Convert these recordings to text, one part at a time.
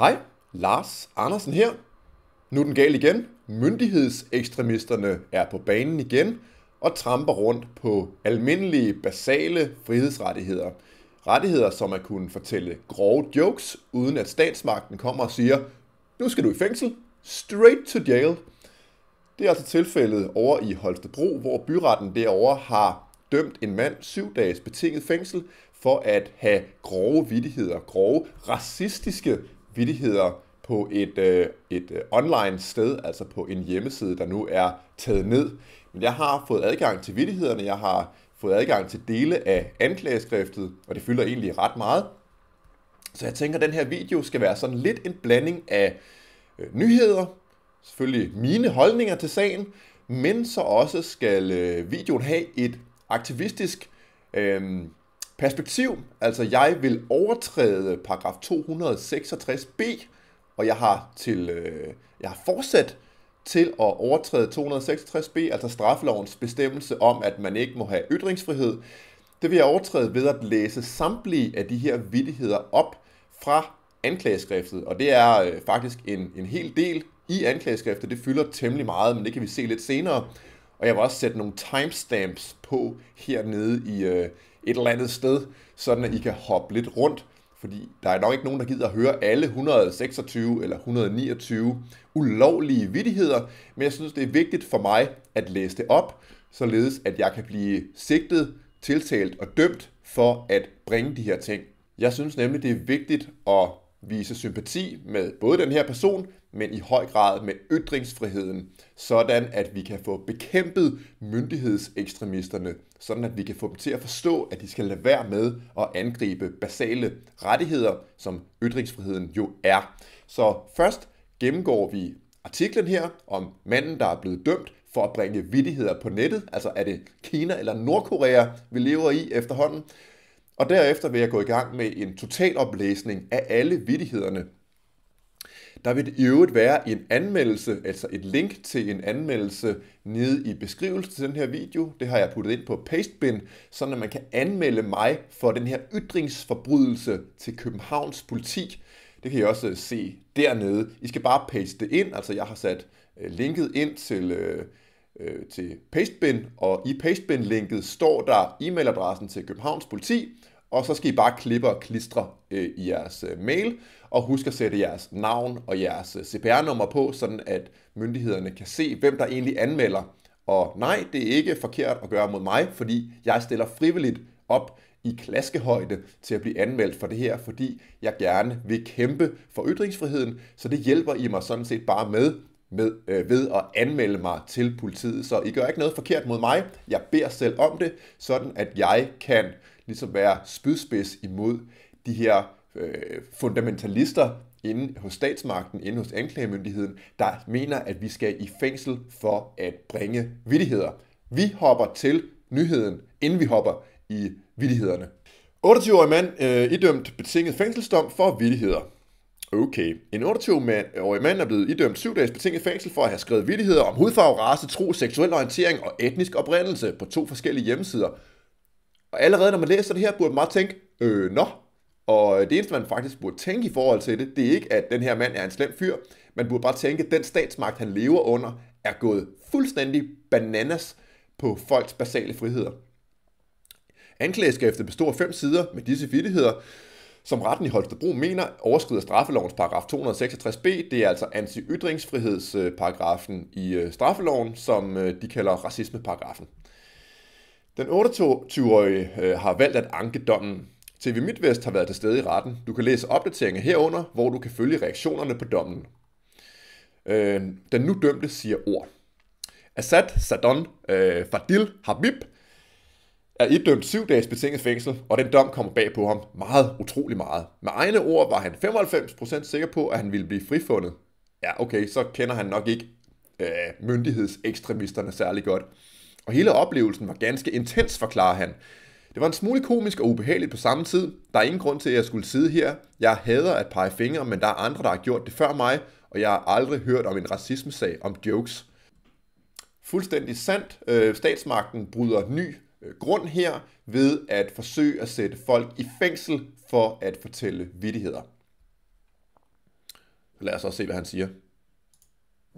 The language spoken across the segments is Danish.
Hej, Lars Andersen her. Nu er den gal igen. Myndighedsekstremisterne er på banen igen og tramper rundt på almindelige, basale frihedsrettigheder. Rettigheder, som at kunne fortælle grove jokes, uden at statsmagten kommer og siger, nu skal du i fængsel, straight to jail. Det er altså tilfældet over i Holstebro, hvor byretten derovre har dømt en mand syv dages betinget fængsel for at have grove vidtigheder, grove racistiske vidtigheder på et, øh, et øh, online sted, altså på en hjemmeside, der nu er taget ned. Men jeg har fået adgang til vidtighederne, jeg har fået adgang til dele af anklageskriftet, og det fylder egentlig ret meget. Så jeg tænker, at den her video skal være sådan lidt en blanding af øh, nyheder, selvfølgelig mine holdninger til sagen, men så også skal øh, videoen have et aktivistisk øh, perspektiv. Altså, jeg vil overtræde paragraf 266b, og jeg har, til, øh, jeg har fortsat til at overtræde 266b, altså straffelovens bestemmelse om, at man ikke må have ytringsfrihed. Det vil jeg overtræde ved at læse samtlige af de her vidtigheder op fra anklageskriftet, og det er øh, faktisk en, en hel del i anklageskriftet. Det fylder temmelig meget, men det kan vi se lidt senere. Og jeg vil også sætte nogle timestamps på hernede i, øh, et eller andet sted, sådan at I kan hoppe lidt rundt, fordi der er nok ikke nogen, der gider at høre alle 126 eller 129 ulovlige vidtigheder, men jeg synes, det er vigtigt for mig at læse det op, således at jeg kan blive sigtet, tiltalt og dømt for at bringe de her ting. Jeg synes nemlig, det er vigtigt at vise sympati med både den her person, men i høj grad med ytringsfriheden, sådan at vi kan få bekæmpet myndighedsekstremisterne, sådan at vi kan få dem til at forstå, at de skal lade være med at angribe basale rettigheder, som ytringsfriheden jo er. Så først gennemgår vi artiklen her om manden, der er blevet dømt for at bringe vidtigheder på nettet, altså er det Kina eller Nordkorea, vi lever i efterhånden, og derefter vil jeg gå i gang med en total oplæsning af alle vidtighederne, der vil i øvrigt være en anmeldelse, altså et link til en anmeldelse nede i beskrivelsen til den her video. Det har jeg puttet ind på Pastebin, så at man kan anmelde mig for den her ytringsforbrydelse til Københavns politi. Det kan I også se dernede. I skal bare paste det ind, altså jeg har sat øh, linket ind til, øh, øh, til Pastebin, og i Pastebin-linket står der e-mailadressen til Københavns politi, og så skal I bare klippe og klistre øh, i jeres øh, mail, og husk at sætte jeres navn og jeres øh, CPR-nummer på, sådan at myndighederne kan se, hvem der egentlig anmelder. Og nej, det er ikke forkert at gøre mod mig, fordi jeg stiller frivilligt op i klaskehøjde til at blive anmeldt for det her, fordi jeg gerne vil kæmpe for ytringsfriheden, så det hjælper I mig sådan set bare med, med øh, ved at anmelde mig til politiet. Så I gør ikke noget forkert mod mig, jeg beder selv om det, sådan at jeg kan ligesom være spydspids imod de her øh, fundamentalister inde hos statsmagten, inde hos anklagemyndigheden, der mener, at vi skal i fængsel for at bringe vidigheder. Vi hopper til nyheden, inden vi hopper i vidighederne. 28-årig mand øh, idømt betinget fængselsdom for vidigheder. Okay. En 28-årig mand er blevet idømt 7 dages betinget fængsel for at have skrevet vidigheder om hudfarve, race, tro, seksuel orientering og etnisk oprindelse på to forskellige hjemmesider. Og allerede når man læser det her, burde man tænke, øh, nå. Og det eneste, man faktisk burde tænke i forhold til det, det er ikke, at den her mand er en slem fyr. Man burde bare tænke, at den statsmagt, han lever under, er gået fuldstændig bananas på folks basale friheder. Anklageskæftet består af fem sider med disse vidtigheder, som retten i Holstebro mener overskrider straffelovens paragraf 266b. Det er altså anti-ytringsfrihedsparagrafen i øh, straffeloven, som øh, de kalder racismeparagrafen. Den 28-årige øh, har valgt at anke dommen. TV MidtVest har været til stede i retten. Du kan læse opdateringer herunder, hvor du kan følge reaktionerne på dommen. Øh, den nu dømte siger ord. Assad Sadon øh, Fadil Habib er idømt syv dages betinget fængsel, og den dom kommer bag på ham meget, utrolig meget. Med egne ord var han 95% sikker på, at han ville blive frifundet. Ja, okay, så kender han nok ikke øh, myndighedsekstremisterne særlig godt. Og hele oplevelsen var ganske intens, forklarer han. Det var en smule komisk og ubehageligt på samme tid. Der er ingen grund til, at jeg skulle sidde her. Jeg hader at pege fingre, men der er andre, der har gjort det før mig, og jeg har aldrig hørt om en racismesag om jokes. Fuldstændig sandt. Øh, statsmagten bryder ny øh, grund her ved at forsøge at sætte folk i fængsel for at fortælle vidtigheder. Lad os også se, hvad han siger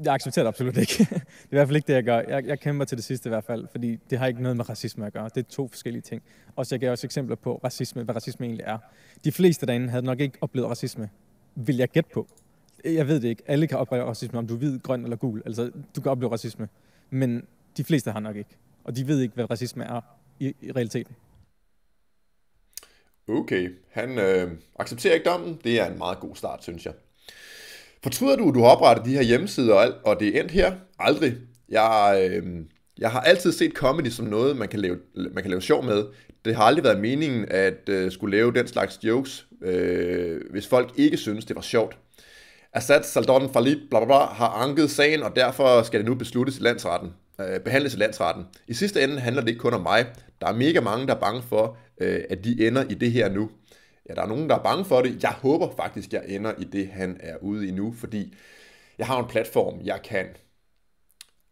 jeg accepterer det absolut ikke. det er i hvert fald ikke det, jeg gør. Jeg, jeg kæmper til det sidste i hvert fald, fordi det har ikke noget med racisme at gøre. Det er to forskellige ting. Og så jeg gav også eksempler på, racisme, hvad racisme egentlig er. De fleste derinde havde nok ikke oplevet racisme, vil jeg gætte på. Jeg ved det ikke. Alle kan opleve racisme, om du er hvid, grøn eller gul. Altså, du kan opleve racisme. Men de fleste har nok ikke. Og de ved ikke, hvad racisme er i, i realiteten. Okay, han øh, accepterer ikke dommen. Det er en meget god start, synes jeg. Fortryder du, at du har oprettet de her hjemmesider, og, alt, og det er endt her? Aldrig. Jeg, øh, jeg har altid set comedy som noget, man kan, lave, man kan lave sjov med. Det har aldrig været meningen at øh, skulle lave den slags jokes, øh, hvis folk ikke synes, det var sjovt. Assad Saldon Falib bla, bla, bla, har anket sagen, og derfor skal det nu besluttes i landsretten, øh, behandles i landsretten. I sidste ende handler det ikke kun om mig. Der er mega mange, der er bange for, øh, at de ender i det her nu ja, der er nogen, der er bange for det. Jeg håber faktisk, jeg ender i det, han er ude i nu, fordi jeg har en platform, jeg kan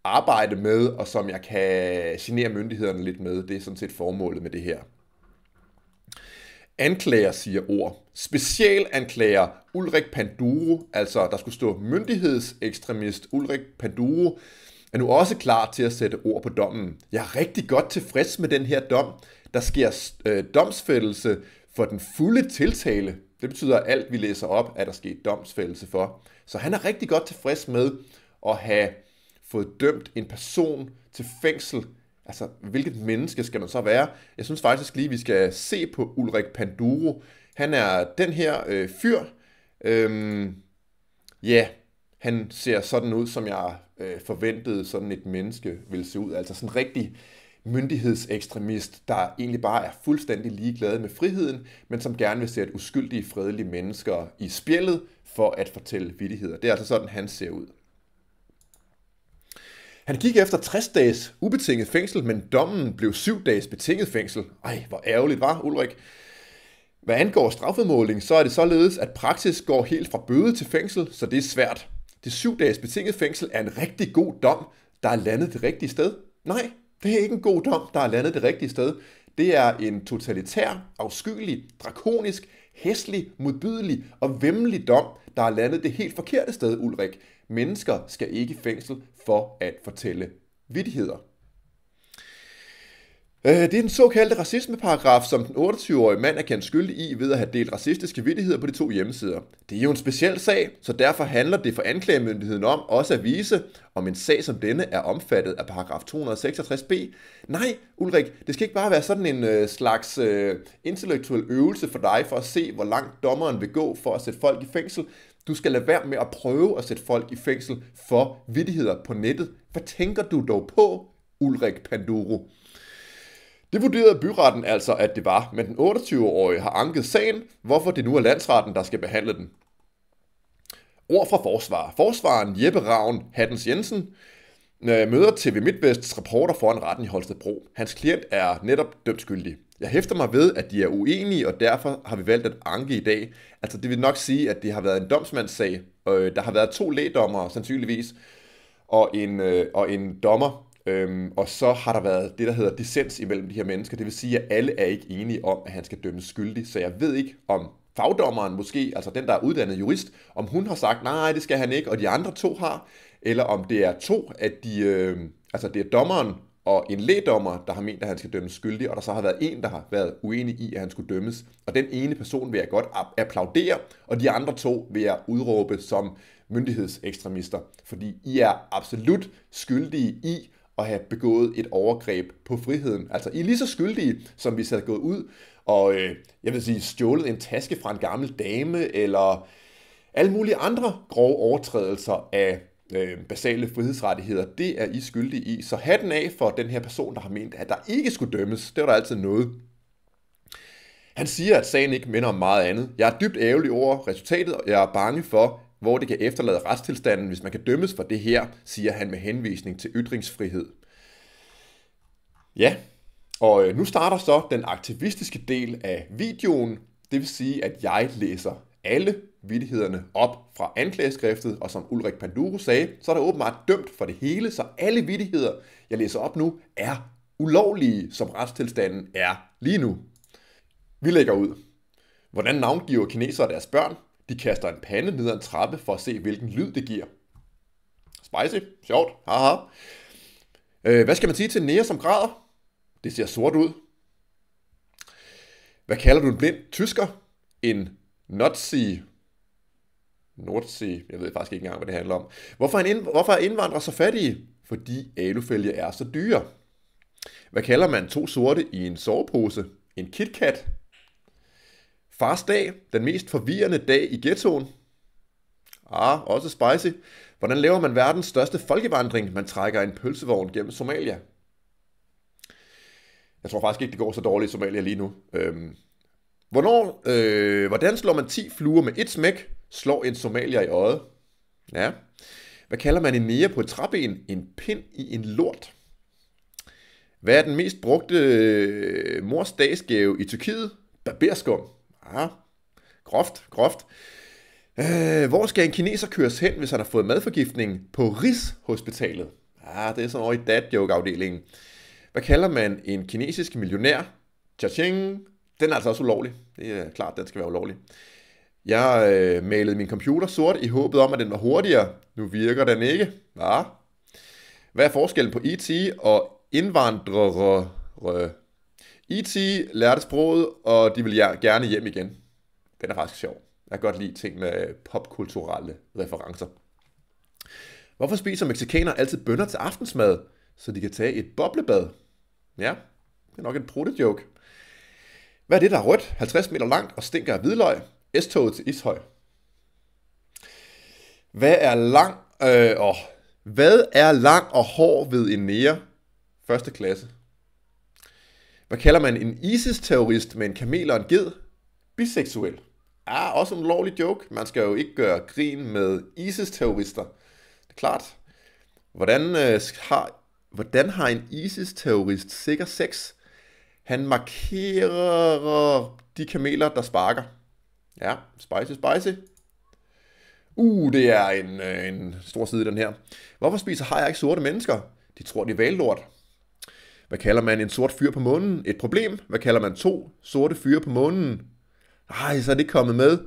arbejde med, og som jeg kan genere myndighederne lidt med. Det er sådan set formålet med det her. Anklager siger ord. Specialanklager Ulrik Panduro, altså der skulle stå myndighedsekstremist Ulrik Panduro, er nu også klar til at sætte ord på dommen. Jeg er rigtig godt tilfreds med den her dom. Der sker øh, domsfældelse for den fulde tiltale, det betyder, at alt vi læser op, er der sket domsfældelse for. Så han er rigtig godt tilfreds med at have fået dømt en person til fængsel. Altså, hvilket menneske skal man så være? Jeg synes faktisk lige, vi skal se på Ulrik Panduro. Han er den her øh, fyr. Øhm, ja, han ser sådan ud, som jeg øh, forventede, sådan et menneske ville se ud. Altså sådan rigtig myndighedsekstremist, der egentlig bare er fuldstændig ligeglad med friheden, men som gerne vil sætte uskyldige, fredelige mennesker i spjældet for at fortælle vidtigheder. Det er altså sådan, han ser ud. Han gik efter 60 dages ubetinget fængsel, men dommen blev 7 dages betinget fængsel. Ej, hvor ærgerligt, var Ulrik? Hvad angår strafudmåling, så er det således, at praksis går helt fra bøde til fængsel, så det er svært. Det 7 dages betinget fængsel er en rigtig god dom, der er landet det rigtige sted. Nej, det er ikke en god dom, der er landet det rigtige sted. Det er en totalitær, afskyelig, drakonisk, hæslig, modbydelig og vemmelig dom, der er landet det helt forkerte sted, Ulrik. Mennesker skal ikke i fængsel for at fortælle vidtigheder. Øh, det er den såkaldte racismeparagraf, som den 28-årige mand er kendt skyldig i ved at have delt racistiske vidtigheder på de to hjemmesider. Det er jo en speciel sag, så derfor handler det for anklagemyndigheden om også at vise, om en sag som denne er omfattet af paragraf 266b. Nej, Ulrik, det skal ikke bare være sådan en øh, slags uh, intellektuel øvelse for dig for at se, hvor langt dommeren vil gå for at sætte folk i fængsel. Du skal lade være med at prøve at sætte folk i fængsel for vidtigheder på nettet. Hvad tænker du dog på, Ulrik Panduro? Det vurderede byretten altså, at det var, men den 28-årige har anket sagen, hvorfor det nu er landsretten, der skal behandle den. Ord fra forsvar. Forsvaren Jeppe Ravn Hattens Jensen øh, møder TV MidtVests reporter foran retten i Holstebro. Hans klient er netop dømt skyldig. Jeg hæfter mig ved, at de er uenige, og derfor har vi valgt at anke i dag. Altså det vil nok sige, at det har været en domsmandssag. Øh, der har været to lægdommere sandsynligvis, og en, øh, og en dommer, Øhm, og så har der været det, der hedder dissens imellem de her mennesker. Det vil sige, at alle er ikke enige om, at han skal dømmes skyldig. Så jeg ved ikke, om fagdommeren måske, altså den, der er uddannet jurist, om hun har sagt, nej, det skal han ikke, og de andre to har, eller om det er to, at de, øh, altså det er dommeren og en lægdommer, der har ment, at han skal dømmes skyldig, og der så har været en, der har været uenig i, at han skulle dømmes. Og den ene person vil jeg godt applaudere, og de andre to vil jeg udråbe som myndighedsekstremister, fordi I er absolut skyldige i at have begået et overgreb på friheden. Altså, I er lige så skyldige, som hvis I havde gået ud og, øh, jeg vil sige, stjålet en taske fra en gammel dame, eller alle mulige andre grove overtrædelser af øh, basale frihedsrettigheder, det er I skyldige i. Så hatten af for den her person, der har ment, at der ikke skulle dømmes. Det var der altid noget. Han siger, at sagen ikke minder om meget andet. Jeg er dybt ærgerlig over resultatet, og jeg er bange for, hvor det kan efterlade retstilstanden, hvis man kan dømmes for det her, siger han med henvisning til ytringsfrihed. Ja, og øh, nu starter så den aktivistiske del af videoen, det vil sige, at jeg læser alle vidtighederne op fra anklageskriftet, og som Ulrik Panduro sagde, så er der åbenbart dømt for det hele, så alle vidtigheder, jeg læser op nu, er ulovlige, som retstilstanden er lige nu. Vi lægger ud. Hvordan navngiver kinesere deres børn? De kaster en pande ned ad en trappe for at se, hvilken lyd det giver. Spicy. Sjovt. Haha. Øh, hvad skal man sige til Nea, som græder? Det ser sort ud. Hvad kalder du en blind tysker? En Nazi. Nordsee. Jeg ved faktisk ikke engang, hvad det handler om. Hvorfor er, indv- hvorfor er indvandrere så fattige? Fordi alufælge er så dyre. Hvad kalder man to sorte i en sovepose? En KitKat. Fars dag, den mest forvirrende dag i ghettoen. Ah, også spicy. Hvordan laver man verdens største folkevandring, man trækker en pølsevogn gennem Somalia? Jeg tror faktisk ikke, det går så dårligt i Somalia lige nu. Øhm, hvornår, øh, hvordan slår man 10 fluer med et smæk, slår en somalier i øjet? Ja. Hvad kalder man en nære på et træben? En pind i en lort. Hvad er den mest brugte øh, mors dagsgave i Tyrkiet? Barberskum. Ah, groft, groft. Øh, hvor skal en kineser køres hen, hvis han har fået madforgiftning på Rigshospitalet? Ah, det er sådan over i dad joke afdelingen Hvad kalder man en kinesisk millionær? Cha-ching! Den er altså også ulovlig. Det er klart, den skal være ulovlig. Jeg øh, malede min computer sort i håbet om, at den var hurtigere. Nu virker den ikke. Ah. Hvad er forskellen på IT e og indvandrere? E.T. lærte sproget, og de vil gerne hjem igen. Den er faktisk sjov. Jeg kan godt lide ting med popkulturelle referencer. Hvorfor spiser mexikanere altid bønder til aftensmad, så de kan tage et boblebad? Ja, det er nok en joke. Hvad er det, der er rødt, 50 meter langt og stinker af hvidløg? S-toget til Ishøj. Hvad er lang øh, åh. Hvad er lang og hård ved en nære? Første klasse. Hvad kalder man en ISIS-terrorist med en kamel og en ged? Biseksuel. Ah, også en lovlig joke. Man skal jo ikke gøre grin med ISIS-terrorister. Det er klart. Hvordan, øh, har, hvordan har en ISIS-terrorist sikker sex? Han markerer de kameler, der sparker. Ja, spicy, spicy. Uh, det er en, øh, en stor side, den her. Hvorfor spiser har jeg ikke sorte mennesker? De tror, de er valgort. Hvad kalder man en sort fyr på månen? Et problem. Hvad kalder man to sorte fyre på månen? Nej, så er det ikke kommet med.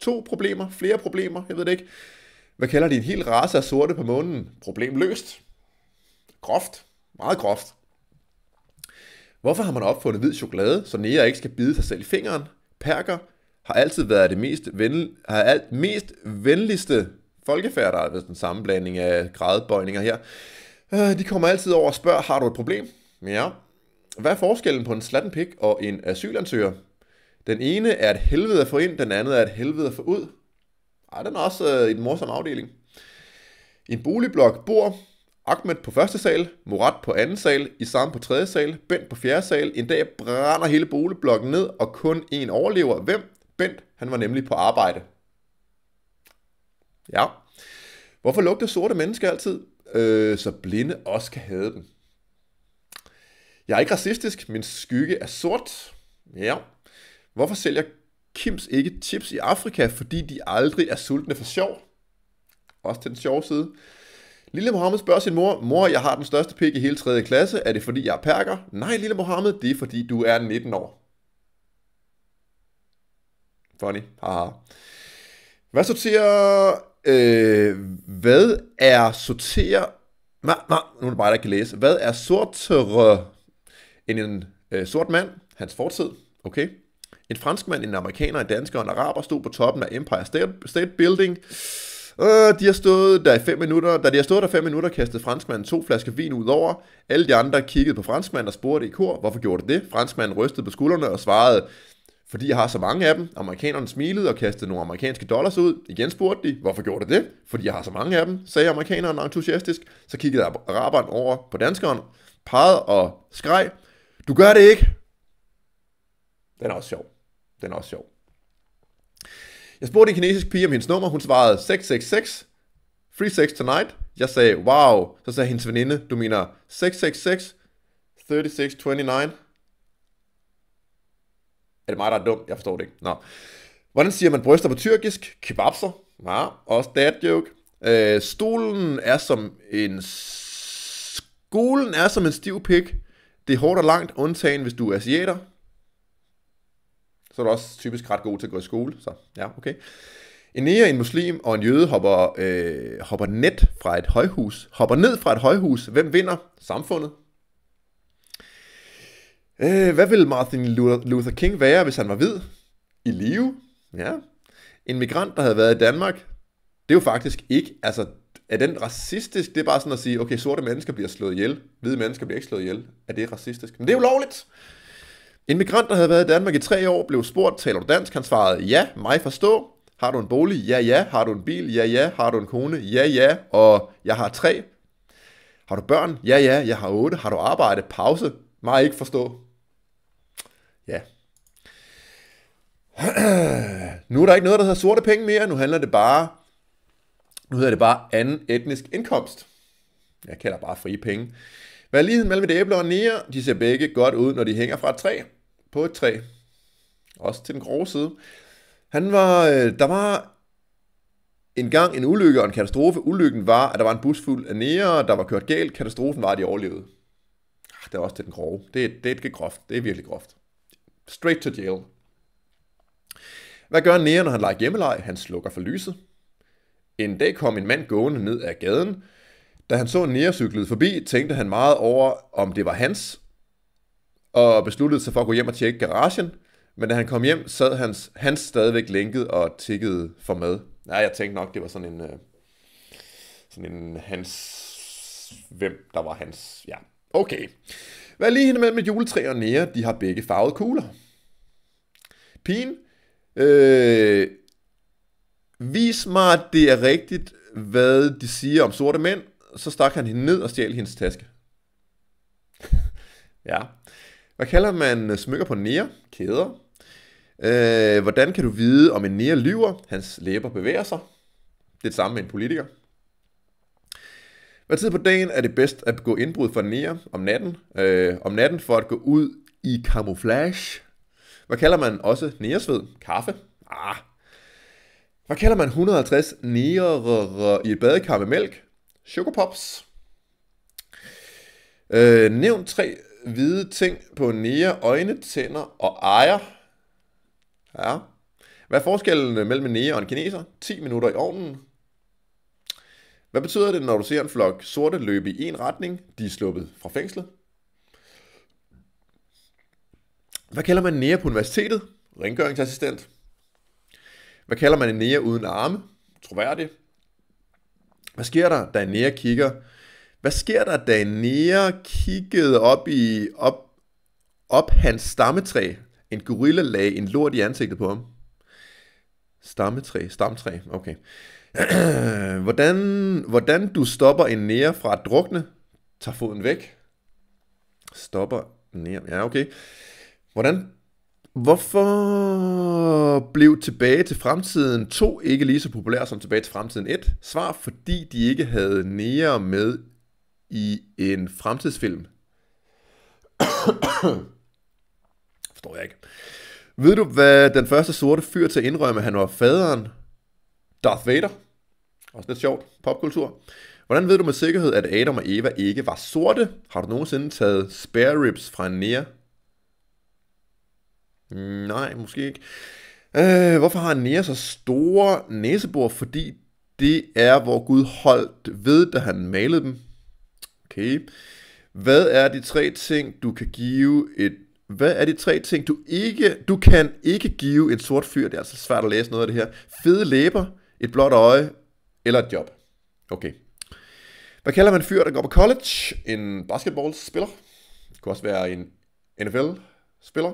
To problemer, flere problemer, jeg ved det ikke. Hvad kalder de en hel race af sorte på månen? Problem løst. Groft. Meget groft. Hvorfor har man opfundet hvid chokolade, så nære ikke skal bide sig selv i fingeren? Perker har altid været det mest, ven, har alt, mest venligste folkefærd, der er den samme blanding af gradbøjninger her. Øh, de kommer altid over og spørger, har du et problem? Ja. Hvad er forskellen på en slattenpik og en asylansøger? Den ene er et helvede at få ind, den anden er et helvede at få ud. Ej, den er også øh, i den morsomme afdeling. I en boligblok bor Ahmed på første sal, Murat på anden sal, Isam på tredje sal, Bent på fjerde sal. En dag brænder hele boligblokken ned, og kun en overlever. Hvem? Bent, han var nemlig på arbejde. Ja. Hvorfor lugter sorte mennesker altid? øh, så blinde også kan have dem. Jeg er ikke racistisk, min skygge er sort. Ja. Hvorfor sælger Kims ikke chips i Afrika, fordi de aldrig er sultne for sjov? Også til den sjove side. Lille Mohammed spørger sin mor, mor, jeg har den største pik i hele 3. klasse, er det fordi jeg er perker? Nej, lille Mohammed, det er fordi du er 19 år. Funny, haha. Hvad sorterer Øh, hvad er sortere... Nej, nej, nu er det bare, der kan læse. Hvad er sortere end en øh, sort mand, hans fortid, okay? En franskmand, en amerikaner, en dansker og en araber stod på toppen af Empire State, State Building. Øh, de har stået der i fem minutter. Da de har stået der fem minutter, kastede franskmanden to flasker vin ud over. Alle de andre kiggede på franskmanden og spurgte i kor, hvorfor gjorde du det? Franskmanden rystede på skuldrene og svarede, fordi jeg har så mange af dem, amerikanerne smilede og kastede nogle amerikanske dollars ud. Igen spurgte de, hvorfor gjorde du det? Fordi jeg har så mange af dem, sagde amerikaneren entusiastisk. Så kiggede araberen over på danskeren, pegede og skreg, du gør det ikke! Den er også sjov. Den er også sjov. Jeg spurgte en kinesisk pige om hendes nummer, hun svarede 666, free sex tonight. Jeg sagde, wow. Så sagde hendes veninde, du mener 666, 3629 det mig, der er dum? Jeg forstår det ikke. Nå. Hvordan siger man bryster på tyrkisk? Kebabser. Ja, også dad joke. Øh, stolen er som en... Skolen er som en stiv pik. Det er hårdt og langt, undtagen hvis du er asiater. Så er du også typisk ret god til at gå i skole. Så ja, okay. En nære, en muslim og en jøde hopper, øh, hopper net fra et højhus. Hopper ned fra et højhus. Hvem vinder? Samfundet. Øh, hvad ville Martin Luther King være, hvis han var hvid? I live? Ja. En migrant, der havde været i Danmark? Det er jo faktisk ikke, altså er den racistisk? Det er bare sådan at sige, okay, sorte mennesker bliver slået ihjel, hvide mennesker bliver ikke slået ihjel. Er det racistisk? Men det er jo lovligt! En migrant, der havde været i Danmark i tre år, blev spurgt, taler du dansk? Han svarede, ja, mig forstå. Har du en bolig? Ja, ja. Har du en bil? Ja, ja. Har du en kone? Ja, ja. Og jeg har tre. Har du børn? Ja, ja. Jeg har otte. Har du arbejde? Pause. Mig ikke forstå. Ja. nu er der ikke noget, der hedder sorte penge mere. Nu handler det bare... Nu hedder det bare anden etnisk indkomst. Jeg kalder bare frie penge. Hvad er ligheden mellem et æble og nære? De ser begge godt ud, når de hænger fra et træ. På et træ. Også til den grove side. Han var, øh, der var en gang en ulykke og en katastrofe. Ulykken var, at der var en bus fuld af nære, der var kørt galt. Katastrofen var, at de overlevede. Ah, det er også til den grove. Det er, det er ikke groft. Det er virkelig groft. Straight to jail. Hvad gør Nia, når han leger hjemmeleg? Han slukker for lyset. En dag kom en mand gående ned ad gaden. Da han så Nia cyklet forbi, tænkte han meget over, om det var hans, og besluttede sig for at gå hjem og tjekke garagen. Men da han kom hjem, sad hans, hans stadigvæk lænket og tikkede for mad. Nej, jeg tænkte nok, det var sådan en... Øh, sådan en hans... Hvem der var hans... Ja, okay. Hvad lige hende med, med juletræ og nære, de har begge farvede kugler. Pigen, øh, vis mig, at det er rigtigt, hvad de siger om sorte mænd, så stak han hende ned og stjal hendes taske. ja. Hvad kalder man øh, smykker på nære? Kæder. Øh, hvordan kan du vide, om en nære lyver? Hans læber bevæger sig. Det er det samme med en politiker. Hvad tid på dagen er det bedst at gå indbrud for nære om natten? Øh, om natten for at gå ud i camouflage? Hvad kalder man også næresved? Kaffe? Ah. Hvad kalder man 150 nærer i et badekar med mælk? Chocopops. Øh, nævn tre hvide ting på nære øjne, tænder og ejer. Ja. Hvad er forskellen mellem en nære og en kineser? 10 minutter i ovnen, hvad betyder det, når du ser en flok sorte løbe i en retning, de er sluppet fra fængslet? Hvad kalder man nære på universitetet? Rengøringsassistent. Hvad kalder man en nære uden arme? Troværdig. Hvad sker der, da en nære kigger? Hvad sker der, da en nære kiggede op i op, op hans stammetræ? En gorilla lagde en lort i ansigtet på ham. Stammetræ, stamtræ, okay. hvordan, hvordan du stopper en nære fra at drukne, tager foden væk, stopper nære, ja okay. Hvordan, hvorfor blev Tilbage til fremtiden 2 ikke lige så populær som Tilbage til fremtiden 1? Svar, fordi de ikke havde nære med i en fremtidsfilm. Forstår jeg ikke. Ved du, hvad den første sorte fyr til at indrømme, han var faderen? Darth Vader? Også lidt sjovt. Popkultur. Hvordan ved du med sikkerhed, at Adam og Eva ikke var sorte? Har du nogensinde taget spare ribs fra en nære? Nej, måske ikke. Øh, hvorfor har Nea så store næsebor? Fordi det er, hvor Gud holdt ved, da han malede dem. Okay. Hvad er de tre ting, du kan give et... Hvad er de tre ting, du ikke... Du kan ikke give en sort fyr. Det er altså svært at læse noget af det her. Fede læber, et blåt øje eller et job. Okay. Hvad kalder man fyr, der går på college? En basketballspiller? Det kunne også være en NFL-spiller.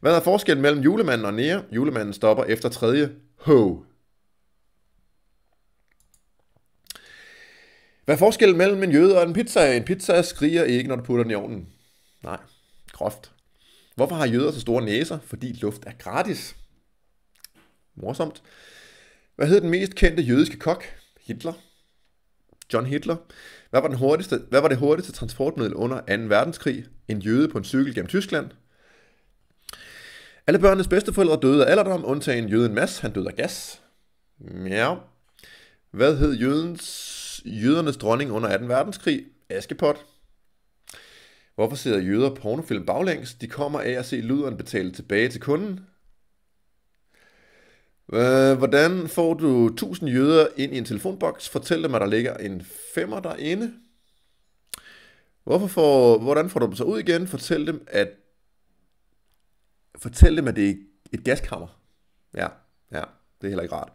Hvad er forskellen mellem julemanden og nære? Julemanden stopper efter tredje ho. Hvad er forskellen mellem en jøde og en pizza? En pizza skriger ikke, når du putter den i ovnen. Nej, groft. Hvorfor har jøder så store næser? Fordi luft er gratis. Morsomt. Hvad hed den mest kendte jødiske kok? Hitler. John Hitler. Hvad var, den hurtigste, hvad var det hurtigste transportmiddel under 2. verdenskrig? En jøde på en cykel gennem Tyskland? Alle børnenes bedsteforældre døde af alderdom, undtagen jøden Mass. Han døde af gas. Ja. Hvad hed jødens, jødernes dronning under 2. verdenskrig? Askepot. Hvorfor ser jøder pornofilm baglæns? De kommer af at se luderen betale tilbage til kunden. Øh, hvordan får du 1000 jøder ind i en telefonboks? Fortæl dem, at der ligger en femmer derinde. Hvorfor får, hvordan får du dem så ud igen? Fortæl dem, at fortæl dem, at det er et gaskammer. Ja, ja, det er heller ikke rart.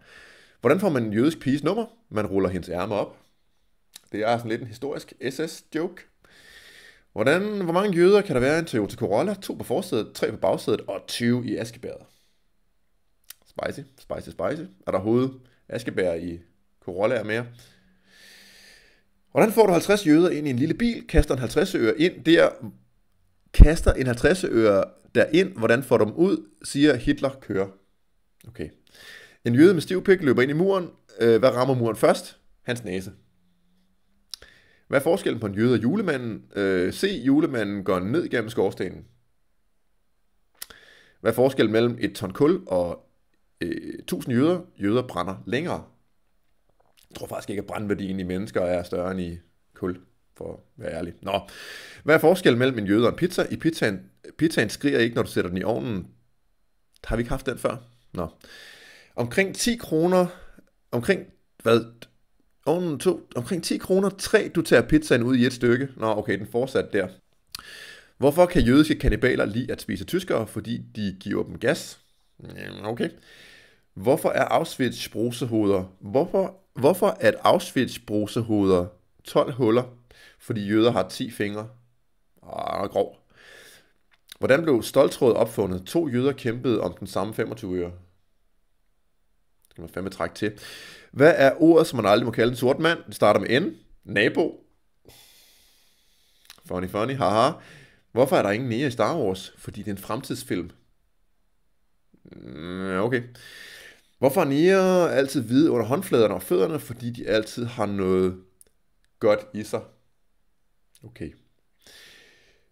Hvordan får man en jødisk piges nummer? Man ruller hendes ærme op. Det er sådan lidt en historisk SS-joke. Hvordan, hvor mange jøder kan der være i en Toyota Corolla? To på forsædet, tre på bagsædet og 20 i askebæret. Spicy, spicy, spicy. Er der hoved? Askebær i Corolla er mere. Hvordan får du 50 jøder ind i en lille bil? Kaster en 50 øre ind der? Kaster en 50 øre der ind? Hvordan får du dem ud? Siger Hitler kører. Okay. En jøde med stiv pik løber ind i muren. Øh, hvad rammer muren først? Hans næse. Hvad er forskellen på en jøde og julemanden? Øh, se, julemanden går ned gennem skorstenen. Hvad er forskellen mellem et ton kul og 1000 øh, jøder, jøder brænder længere. Jeg tror faktisk ikke, at brændværdien i mennesker er større end i kul, for at være ærlig. Nå, hvad er forskellen mellem en jøde og en pizza? I pizzaen, pizzaen skriger ikke, når du sætter den i ovnen. Har vi ikke haft den før? Nå. Omkring 10 kroner, omkring, hvad, ovnen to, omkring 10 kroner, tre du tager pizzaen ud i et stykke. Nå, okay, den fortsat der. Hvorfor kan jødiske kannibaler lide at spise tyskere? Fordi de giver dem gas. Mm, okay. Hvorfor er Auschwitz brusehoveder? Hvorfor, hvorfor at Auschwitz brusehoveder 12 huller, fordi jøder har 10 fingre? Ah, grov. Hvordan blev stoltråd opfundet? To jøder kæmpede om den samme 25 øre. Det kan man fandme trække til. Hvad er ordet, som man aldrig må kalde en sort mand? Det starter med N. Nabo. Funny, funny, haha. Hvorfor er der ingen nære i Star Wars? Fordi det er en fremtidsfilm. Mm, okay. Hvorfor er næger altid hvide under håndfladerne og fødderne? Fordi de altid har noget godt i sig. Okay.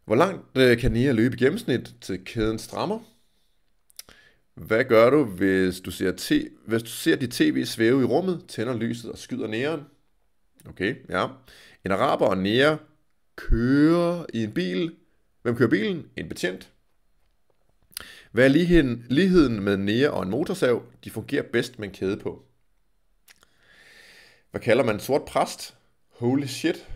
Hvor langt øh, kan næger løbe i gennemsnit til kæden strammer? Hvad gør du, hvis du ser, te, hvis du ser dit tv svæve i rummet, tænder lyset og skyder næren? Okay, ja. En araber og nære kører i en bil. Hvem kører bilen? En betjent. Hvad er ligheden, ligheden med nære og en motorsav? De fungerer bedst med en kæde på. Hvad kalder man en sort præst? Holy shit.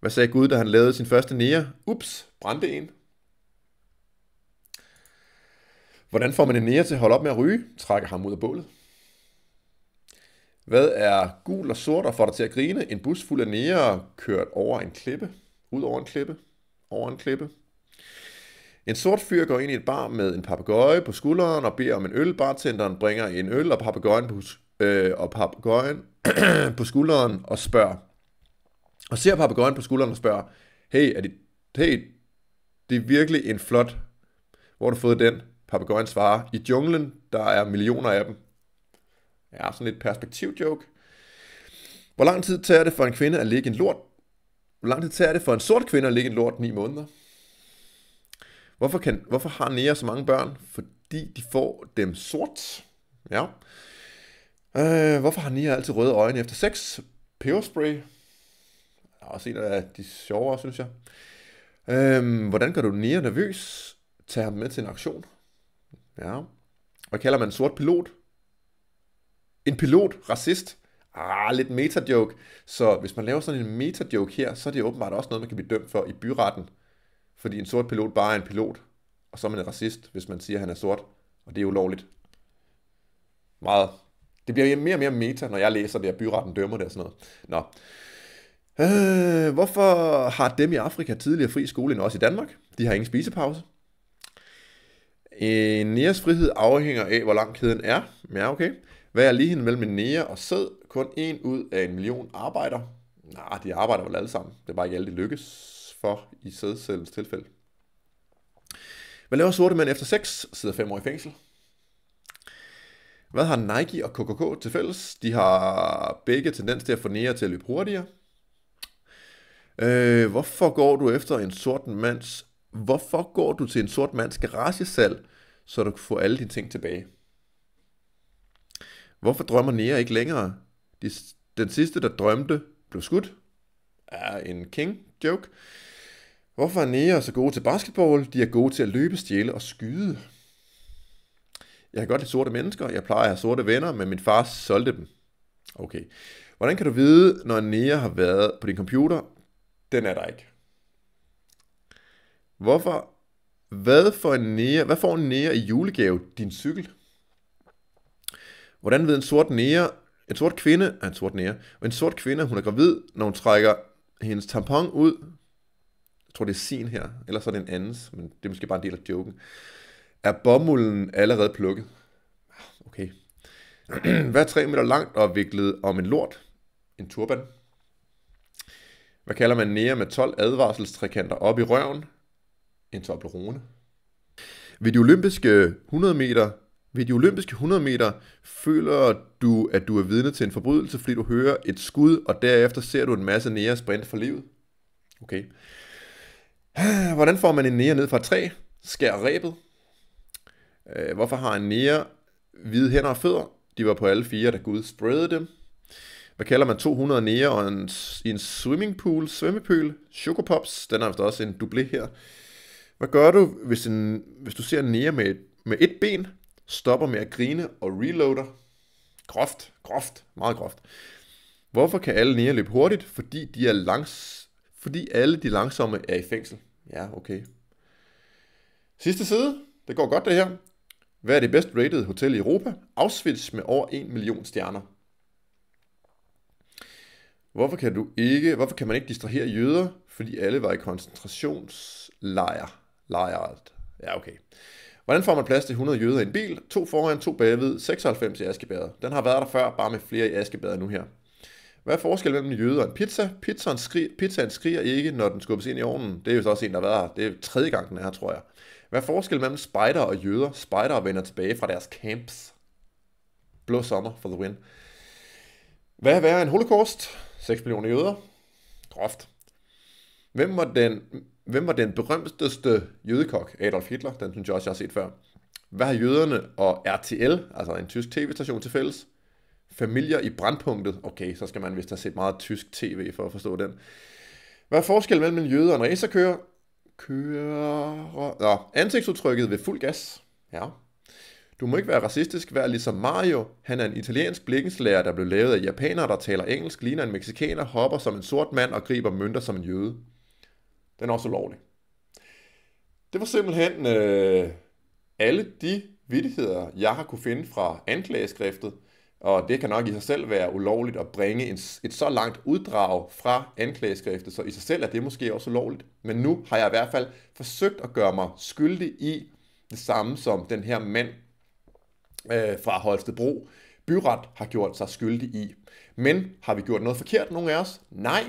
Hvad sagde Gud, da han lavede sin første nære? Ups, brændte en. Hvordan får man en nære til at holde op med at ryge? Trækker ham ud af bålet. Hvad er gul og sort og får dig til at grine? En bus fuld af nære kørt over en klippe. Ud over en klippe. Over en klippe. En sort fyr går ind i et bar med en papegøje på skulderen og beder om en øl. Bartenderen bringer en øl og papegøjen på, øh, og papegøjen på skulderen og spørger. Og ser papegøjen på skulderen og spørger, hey, er det, hey, det er virkelig en flot. Hvor har du fået den? Papegøjen svarer, i junglen, der er millioner af dem. Ja, sådan lidt perspektivjoke. Hvor lang tid tager det for en kvinde at ligge en lort? Hvor lang tid tager det for en sort kvinde at ligge en lort? 9 måneder. Hvorfor, kan, hvorfor har nære så mange børn? Fordi de får dem sort. Ja. Øh, hvorfor har nære altid røde øjne efter sex? Peberspray. Der er også en af de sjovere, synes jeg. Øh, hvordan gør du nære nervøs? Tag ham med til en aktion. Ja. Hvad kalder man en sort pilot? En pilot? Racist? ah, lidt meta-joke. Så hvis man laver sådan en meta-joke her, så er det åbenbart også noget, man kan blive dømt for i byretten. Fordi en sort pilot bare er en pilot, og så er man en racist, hvis man siger, at han er sort, og det er ulovligt. Meget. Det bliver mere og mere meta, når jeg læser det, at byretten dømmer det og sådan noget. Nå. Øh, hvorfor har dem i Afrika tidligere fri skole end også i Danmark? De har ingen spisepause. En næres frihed afhænger af, hvor lang kæden er. Ja, okay. Hvad er lige mellem en nære og sæd? Kun en ud af en million arbejder. Nej, de arbejder vel alle sammen. Det er bare ikke alle, de lykkes for i sædcellens tilfælde. Hvad laver sorte mænd efter sex? Sidder fem år i fængsel. Hvad har Nike og KKK til fælles? De har begge tendens til at få nære til at løbe hurtigere. Øh, hvorfor går du efter en sort mands... Hvorfor går du til en sort mands garagesal, så du kan få alle dine ting tilbage? Hvorfor drømmer nære ikke længere? De, den sidste, der drømte, blev skudt. Er en king joke. Hvorfor er næger så gode til basketball? De er gode til at løbe, stjæle og skyde. Jeg kan godt lide sorte mennesker. Jeg plejer at have sorte venner, men min far solgte dem. Okay. Hvordan kan du vide, når en næger har været på din computer? Den er der ikke. Hvorfor? Hvad, for en næger, hvad får en næger i julegave? Din cykel? Hvordan ved en sort næger, en sort kvinde, er en sort næger, og en sort kvinde, hun er gravid, når hun trækker hendes tampon ud, jeg tror det er sin her, eller så er det en andens, men det er måske bare en del af joken. Er bomulden allerede plukket? Okay. Hvad er tre meter langt og viklet om en lort? En turban. Hvad kalder man nære med 12 advarselstrekanter op i røven? En Toblerone. Ved de olympiske 100 meter ved de olympiske 100 meter føler du, at du er vidne til en forbrydelse, fordi du hører et skud, og derefter ser du en masse nære sprint for livet. Okay. Hvordan får man en nære ned fra et træ? Skær rebet. Øh, hvorfor har en nære hvide hænder og fødder? De var på alle fire, da Gud spredte dem. Hvad kalder man 200 nære og en, i en swimmingpool? Svømmepøl? Chocopops? Den er vist også en dublé her. Hvad gør du, hvis, en, hvis du ser en nære med, med et ben, stopper med at grine og reloader? Groft, groft, meget groft. Hvorfor kan alle nære løbe hurtigt? Fordi de er langs, fordi alle de langsomme er i fængsel. Ja, okay. Sidste side. Det går godt det her. Hvad er det bedst rated hotel i Europa? Auschwitz med over 1 million stjerner. Hvorfor kan, du ikke, hvorfor kan man ikke distrahere jøder? Fordi alle var i Lejr Lejret. Ja, okay. Hvordan får man plads til 100 jøder i en bil? To foran, to bagved, 96 i Askebæret. Den har været der før, bare med flere i Askebæret nu her. Hvad er forskellen mellem en jøde og en pizza? Pizzaen, skri, pizzaen skriger ikke, når den skubbes ind i ovnen. Det er jo så også en, der har været her. Det er tredje gang, den er her, tror jeg. Hvad er forskellen mellem spider og jøder? Spider vender tilbage fra deres camps. Blå sommer for the win. Hvad er en holocaust? 6 millioner jøder. Groft. Hvem var den, hvem var den berømteste jødekok? Adolf Hitler. Den synes jeg også, jeg har set før. Hvad har jøderne og RTL, altså en tysk tv-station til fælles? Familier i brandpunktet. Okay, så skal man vist have set meget tysk tv for at forstå den. Hvad er forskellen mellem en jøde og en racerkører? Kører... Nå, ansigtsudtrykket ved fuld gas. Ja. Du må ikke være racistisk, vær ligesom Mario. Han er en italiensk blikkenslærer, der blev lavet af japanere, der taler engelsk, ligner en meksikaner, hopper som en sort mand og griber mønter som en jøde. Den er også ulovlig. Det var simpelthen øh, alle de vidtigheder, jeg har kunne finde fra anklageskriftet. Og det kan nok i sig selv være ulovligt at bringe en, et så langt uddrag fra anklageskriftet, så i sig selv er det måske også ulovligt. Men nu har jeg i hvert fald forsøgt at gøre mig skyldig i det samme, som den her mand øh, fra Holstebro byret har gjort sig skyldig i. Men har vi gjort noget forkert, nogen af os? Nej.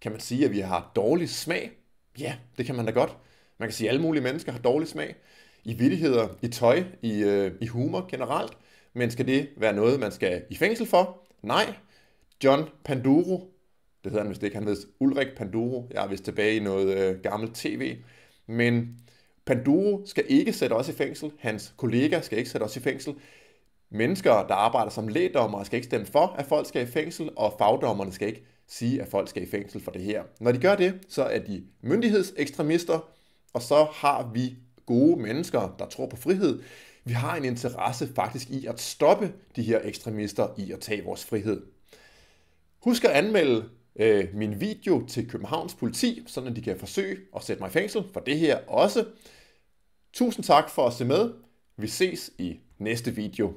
Kan man sige, at vi har dårlig smag? Ja, det kan man da godt. Man kan sige, at alle mulige mennesker har dårlig smag. I vittigheder, i tøj, i, øh, i humor generelt. Men skal det være noget, man skal i fængsel for? Nej. John Panduro, det hedder han vist ikke, han hedder Ulrik Panduro, jeg er vist tilbage i noget øh, gammelt tv, men Panduro skal ikke sætte os i fængsel, hans kollega skal ikke sætte os i fængsel, mennesker, der arbejder som lægdommer, skal ikke stemme for, at folk skal i fængsel, og fagdommerne skal ikke sige, at folk skal i fængsel for det her. Når de gør det, så er de myndighedsekstremister, og så har vi gode mennesker, der tror på frihed, vi har en interesse faktisk i at stoppe de her ekstremister i at tage vores frihed. Husk at anmelde øh, min video til Københavns politi, sådan at de kan forsøge at sætte mig i fængsel for det her også. Tusind tak for at se med. Vi ses i næste video.